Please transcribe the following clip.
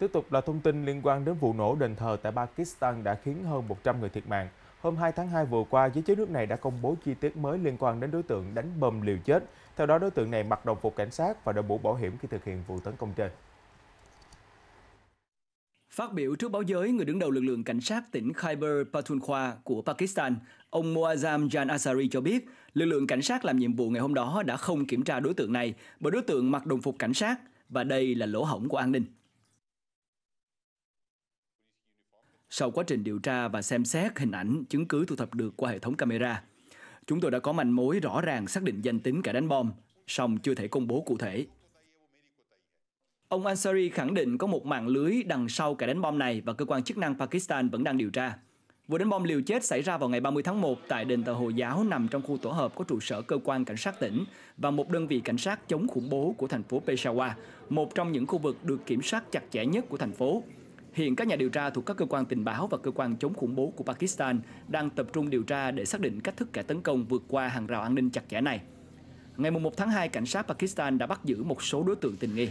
Tiếp tục là thông tin liên quan đến vụ nổ đền thờ tại Pakistan đã khiến hơn 100 người thiệt mạng. Hôm 2 tháng 2 vừa qua, giới chức nước này đã công bố chi tiết mới liên quan đến đối tượng đánh bom liều chết. Theo đó, đối tượng này mặc đồng phục cảnh sát và đội mũ bảo hiểm khi thực hiện vụ tấn công trên. Phát biểu trước báo giới, người đứng đầu lực lượng cảnh sát tỉnh Khyber Pakhtunkhwa của Pakistan, ông Moazzam Jan Asari cho biết, lực lượng cảnh sát làm nhiệm vụ ngày hôm đó đã không kiểm tra đối tượng này bởi đối tượng mặc đồng phục cảnh sát và đây là lỗ hổng của an ninh. Sau quá trình điều tra và xem xét hình ảnh, chứng cứ thu thập được qua hệ thống camera, chúng tôi đã có manh mối rõ ràng xác định danh tính kẻ đánh bom, song chưa thể công bố cụ thể. Ông Ansari khẳng định có một mạng lưới đằng sau kẻ đánh bom này và cơ quan chức năng Pakistan vẫn đang điều tra. Vụ đánh bom liều chết xảy ra vào ngày 30 tháng 1 tại đền thờ Hồi giáo nằm trong khu tổ hợp có trụ sở cơ quan cảnh sát tỉnh và một đơn vị cảnh sát chống khủng bố của thành phố Peshawar, một trong những khu vực được kiểm soát chặt chẽ nhất của thành phố. Hiện các nhà điều tra thuộc các cơ quan tình báo và cơ quan chống khủng bố của Pakistan đang tập trung điều tra để xác định cách thức kẻ tấn công vượt qua hàng rào an ninh chặt chẽ này. Ngày 1 tháng 2, cảnh sát Pakistan đã bắt giữ một số đối tượng tình nghi.